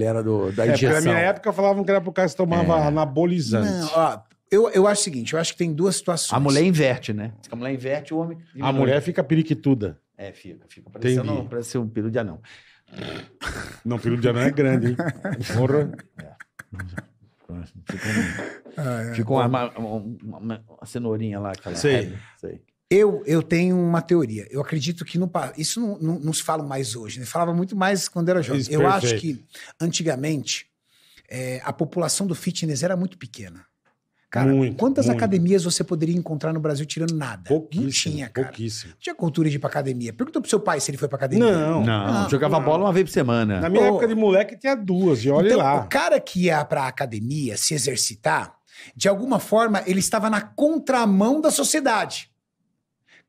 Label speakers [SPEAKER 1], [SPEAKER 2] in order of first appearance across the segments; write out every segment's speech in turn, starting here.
[SPEAKER 1] galera do, da é, injeção. É, na minha época
[SPEAKER 2] falavam que era por causa que tomava é. anabolizante. Não, ó, eu, eu acho o seguinte, eu acho que tem duas situações. A mulher inverte, né?
[SPEAKER 1] A mulher inverte, o homem... Diminui. A mulher
[SPEAKER 2] fica periquituda.
[SPEAKER 1] É, fica. Fica parecendo, parece um peru de anão. Não, peru de anão é grande, hein? Porra. É. Ficou, um, ah, é. uma, uma, uma, uma, cenourinha lá. Aquela, sei. É, sei.
[SPEAKER 3] Eu, eu tenho uma teoria. Eu acredito que no, isso não, não, não se fala mais hoje. Né? Falava muito mais quando era jovem. Isso, eu acho que antigamente é, a população do fitness era muito pequena. Cara, muito, quantas muito. academias você poderia encontrar no Brasil tirando nada? Pouquíssimo, não tinha, cara. Pouquíssimo. Não tinha cultura de ir pra academia. Perguntou pro seu pai se ele foi pra academia. Não, não. Ah, não jogava não.
[SPEAKER 1] bola uma vez por semana. Na minha oh, época
[SPEAKER 3] de moleque tinha duas, e olha então, lá. O cara que ia pra academia se exercitar, de alguma forma, ele estava na contramão da sociedade.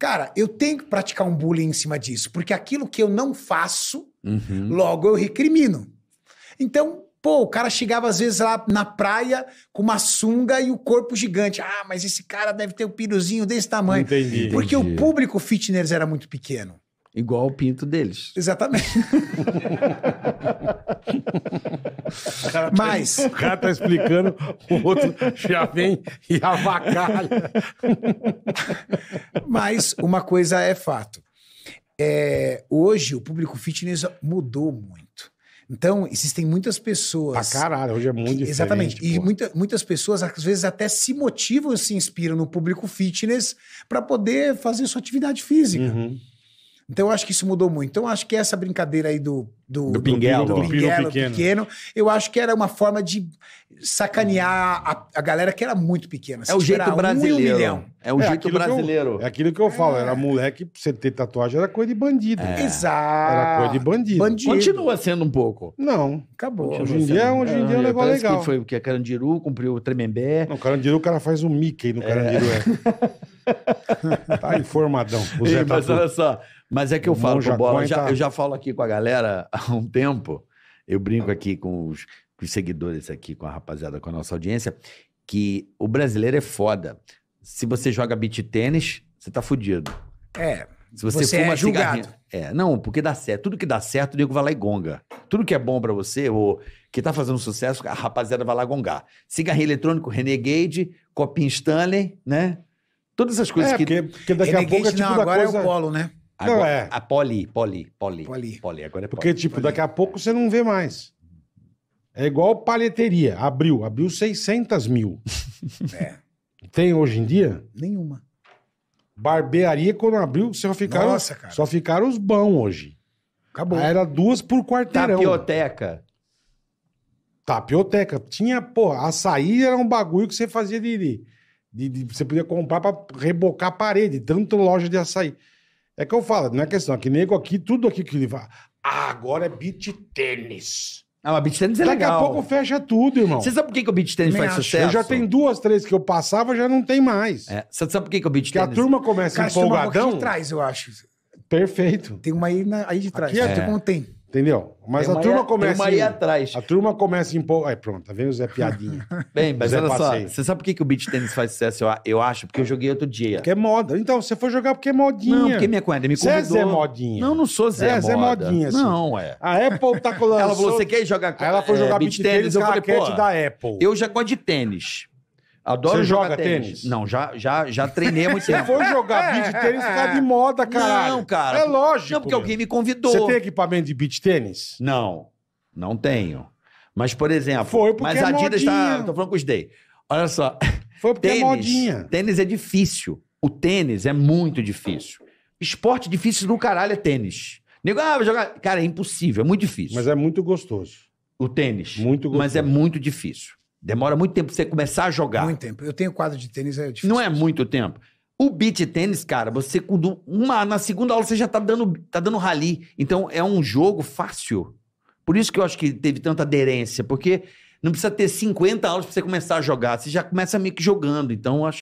[SPEAKER 3] Cara, eu tenho que praticar um bullying em cima disso, porque aquilo que eu não faço, uhum. logo eu recrimino. Então, pô, o cara chegava às vezes lá na praia com uma sunga e o corpo gigante. Ah, mas esse cara deve ter um piruzinho desse tamanho. Entendi. Porque entendi. o público fitness era muito pequeno. Igual o pinto deles. Exatamente. o tá Mas. o cara tá explicando, o outro já vem e avacalha. Mas uma coisa é fato. É, hoje o público fitness mudou muito. Então, existem muitas pessoas. Pra
[SPEAKER 2] caralho, hoje é muito diferente. Exatamente.
[SPEAKER 3] E muita, muitas pessoas, às vezes, até se motivam, se inspiram no público fitness para poder fazer sua atividade física. Uhum. Então eu acho que isso mudou muito. Então eu acho que essa brincadeira aí do do, do pinguelo, do, do, pinguelo pequeno. pequeno. eu acho que era uma forma de sacanear a, a galera que era muito pequena. é o tipo, jeito brasileiro. Um é o é, jeito brasileiro.
[SPEAKER 2] Eu, é aquilo que eu falo, é. era moleque, você ter tatuagem era coisa de bandido. É. Exato. Era coisa de bandido. bandido. Continua sendo um pouco. Não. Acabou. Continua hoje em dia, hoje em dia é um é, negócio legal. Que foi
[SPEAKER 1] o que? Carandiru, cumpriu o Tremembé. Não, Carandiru, o cara faz o Mickey no é. Carandiru. É. tá informadão. Ei, mas olha só, mas é que eu o falo Monja Bola, já, tá. eu já falo aqui com a galera há um tempo, eu brinco aqui com os, com os seguidores aqui, com a rapaziada, com a nossa audiência, que o brasileiro é foda. Se você joga beat tênis, você tá fudido.
[SPEAKER 3] É. Se você, você fuma é julgado.
[SPEAKER 1] É, não, porque dá certo. Tudo que dá certo, o nego vai lá e gonga. Tudo que é bom para você, ou que tá fazendo sucesso, a rapaziada vai lá gongar. Cigarrinho eletrônico, Renegade, Copin Stanley, né? Todas essas coisas é, que. Porque, porque daqui Renegade, a pouco é tipo não, agora coisa... é o polo, né? Agora, não, é. A poli, poli, poli. Poli. poli agora é Porque, tipo, poli. daqui a
[SPEAKER 2] pouco você não vê mais. É igual palheteria. Abriu. Abriu 600 mil. é. Tem hoje em dia? Nenhuma. Barbearia, quando abriu, só ficaram, Nossa, só ficaram os bons hoje. Acabou. Aí era duas por quarteirão. Tapioteca. Tapioteca. Tinha, pô, açaí era um bagulho que você fazia de... de, de, de você podia comprar pra rebocar a parede. Tanto loja de açaí. É que eu falo, não é questão, Aqui é que nego aqui, tudo aqui que ele vai. Ah, agora é beat tênis. Ah, mas beat tênis é Daqui legal. Daqui a pouco fecha tudo, irmão. Você sabe por que, que o beat tênis faz sucesso? Eu já tenho duas, três que eu passava, já não tem mais. É. Você sabe por que, que o beat tênis? Porque a turma começa Cara, é empolgadão. Tem uma aqui de trás, eu acho. Perfeito. Tem uma aí, na, aí de trás. Aqui, é. é. Tipo, não tem. Entendeu? Mas a turma começa. aí atrás. A turma começa em. Aí, é, pronto, tá vendo? Zé Piadinha. Bem, mas Zé olha passeio.
[SPEAKER 1] só. Você sabe por que, que o beat tênis faz sucesso? Eu, eu acho, porque eu joguei
[SPEAKER 2] outro dia. Porque é moda. Então, você foi jogar porque é modinha. Não, porque minha cunhada me convidou. Você é Zé Modinha. Não, não sou Zé é, moda. Zé Modinha. Assim. Não, é. A Apple tá colando. Ela falou, você quer jogar. Aí ela foi é, jogar é, beat tênis, tênis eu falei, pô da Apple.
[SPEAKER 1] Eu já gosto de tênis. Adoro Você joga tênis. tênis? Não, já, já, já treinei muito tempo. Se for jogar é. beach tênis, fica tá de
[SPEAKER 2] moda, cara. Não, cara. É lógico. Não, porque alguém me convidou. Você tem
[SPEAKER 1] equipamento de beach tênis? Não, não tenho. Mas, por exemplo... Foi porque Mas é a Adidas está. tá... Tô falando com os Day. Olha só. Foi porque é tênis, é modinha. Tênis é difícil. O tênis é muito difícil. Esporte difícil do caralho é tênis. Nego, ah, vai jogar... Cara, é impossível, é muito difícil. Mas é muito gostoso. O tênis. Muito gostoso. Mas é muito difícil. Demora muito tempo pra você começar a jogar. Muito tempo. Eu tenho quadro de tênis, é difícil. Não é muito tempo. O beat tênis, cara, você uma na segunda aula você já tá dando tá dando rally. Então é um jogo fácil. Por isso que eu acho que teve tanta aderência, porque não precisa ter 50 aulas para você começar a jogar, você já começa meio que jogando. Então acho